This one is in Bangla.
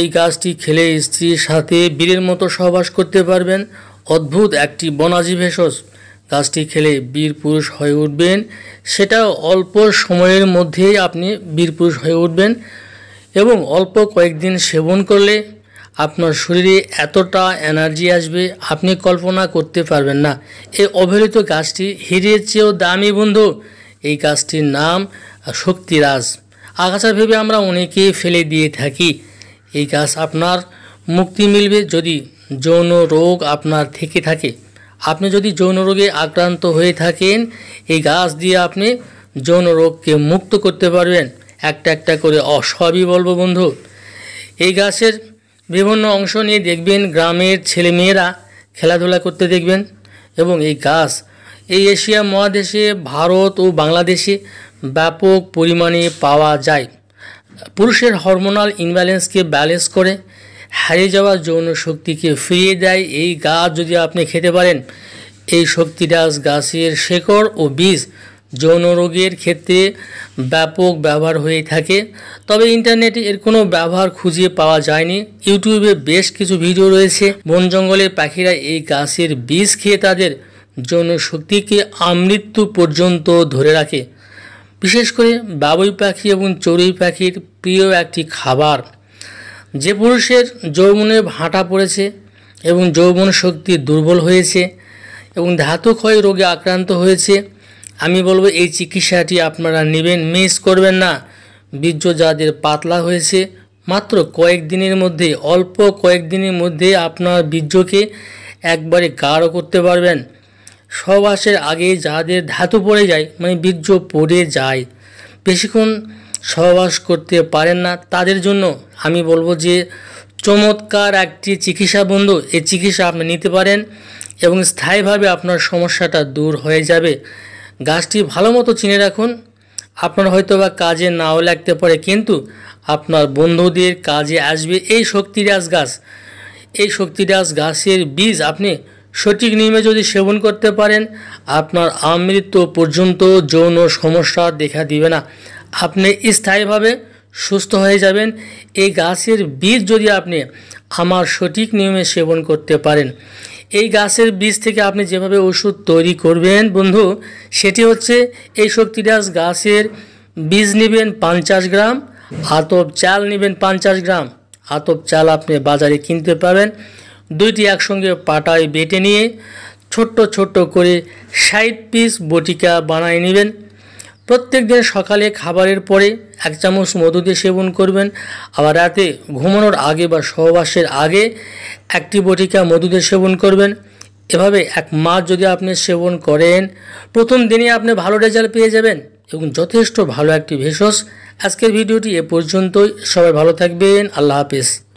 এই গাছটি খেলে স্ত্রীর সাথে বীরের মতো সহবাস করতে পারবেন অদ্ভুত একটি বনাজি ভেষজ গাছটি খেলে বীর পুরুষ হয়ে উঠবেন সেটা অল্প সময়ের মধ্যেই আপনি বীর পুরুষ হয়ে উঠবেন এবং অল্প কয়েকদিন সেবন করলে আপনার শরীরে এতটা এনার্জি আসবে আপনি কল্পনা করতে পারবেন না এই অবহেলিত গাছটি হিরের চেয়েও দামি বন্ধু এই গাছটির নাম শক্তিরাজ আগাছা ভেবে আমরা অনেকেই ফেলে দিয়ে থাকি এই গাছ আপনার মুক্তি মিলবে যদি যৌন রোগ আপনার থেকে থাকে আপনি যদি যৌন রোগে আক্রান্ত হয়ে থাকেন এই গাছ দিয়ে আপনি যৌন রোগকে মুক্ত করতে পারবেন একটা একটা করে অসবই বলবো বন্ধু এই গাছের বিভিন্ন অংশ নিয়ে দেখবেন গ্রামের ছেলেমেয়েরা খেলাধুলা করতে দেখবেন এবং এই গাছ এই এশিয়া মহাদেশে ভারত ও বাংলাদেশে ব্যাপক পরিমাণে পাওয়া যায় পুরুষের হরমোনাল ইনব্যালেন্সকে ব্যালেন্স করে হারিয়ে যাওয়া যৌন শক্তিকে ফিরিয়ে দেয় এই গাছ যদি আপনি খেতে পারেন এই শক্তিডাস গাছের শেকড় ও বীজ যৌন রোগের ক্ষেত্রে ব্যাপক ব্যবহার হয়ে থাকে তবে ইন্টারনেটে এর কোনো ব্যবহার খুঁজে পাওয়া যায়নি ইউটিউবে বেশ কিছু ভিডিও রয়েছে বন জঙ্গলের পাখিরা এই গাছের বীজ খেয়ে তাদের যৌন শক্তিকে আমৃত্যু পর্যন্ত ধরে রাখে বিশেষ করে বাবুই পাখি এবং চড়ুই পাখির প্রিয় একটি খাবার যে পুরুষের যৌবনে ভাঁটা পড়েছে এবং যৌবন শক্তি দুর্বল হয়েছে এবং ধাতুক্ষয় রোগে আক্রান্ত হয়েছে আমি বলবো এই চিকিৎসাটি আপনারা নেবেন মিস করবেন না বীর্য যাদের পাতলা হয়েছে মাত্র কয়েকদিনের মধ্যে অল্প কয়েকদিনের মধ্যে আপনার বীর্যকে একবারে গাঢ় করতে পারবেন আসের আগে যাদের ধাতু পড়ে যায় মানে বীর্য পড়ে যায় বেশিক্ষণ সহবাস করতে পারেন না তাদের জন্য আমি বলবো যে চমৎকার একটি চিকিৎসা বন্ধু এই চিকিৎসা আপনি নিতে পারেন এবং স্থায়ীভাবে আপনার সমস্যাটা দূর হয়ে যাবে গাছটি ভালো মতো চিনে রাখুন আপনার হয়তো বা কাজে নাও লাগতে পারে কিন্তু আপনার বন্ধুদের কাজে আসবে এই শক্তিরাজ গাছ এই শক্তিরাজ গাছের বীজ আপনি সঠিক নিয়মে যদি সেবন করতে পারেন আপনার আমৃত্য পর্যন্ত যৌন সমস্যা দেখা দিবে না আপনি স্থায়ীভাবে সুস্থ হয়ে যাবেন এই গাছের বীজ যদি আপনি আমার সঠিক নিয়মে সেবন করতে পারেন এই গাছের বীজ থেকে আপনি যেভাবে ওষুধ তৈরি করবেন বন্ধু সেটি হচ্ছে এই শক্তিদাস গাছের বীজ নেবেন পঞ্চাশ গ্রাম আতব চাল নেবেন পঞ্চাশ গ্রাম আতব চাল আপনি বাজারে কিনতে পাবেন দুইটি একসঙ্গে পাটায় বেটে নিয়ে ছোট্ট ছোট্ট করে সাইড পিস বটিকা বানায় নেবেন প্রত্যেক দিন সকালে খাবারের পরে এক চামচ মধু দিয়ে সেবন করবেন আবার রাতে ঘুমানোর আগে বা সহবাসের আগে একটি বটিকা মধু দিয়ে সেবন করবেন এভাবে এক মাস যদি আপনি সেবন করেন প্রথম দিনে আপনি ভালো রেজাল্ট পেয়ে যাবেন এবং যথেষ্ট ভালো একটি ভেষজ আজকের ভিডিওটি এ পর্যন্তই সবাই ভালো থাকবেন আল্লাহ হাফিজ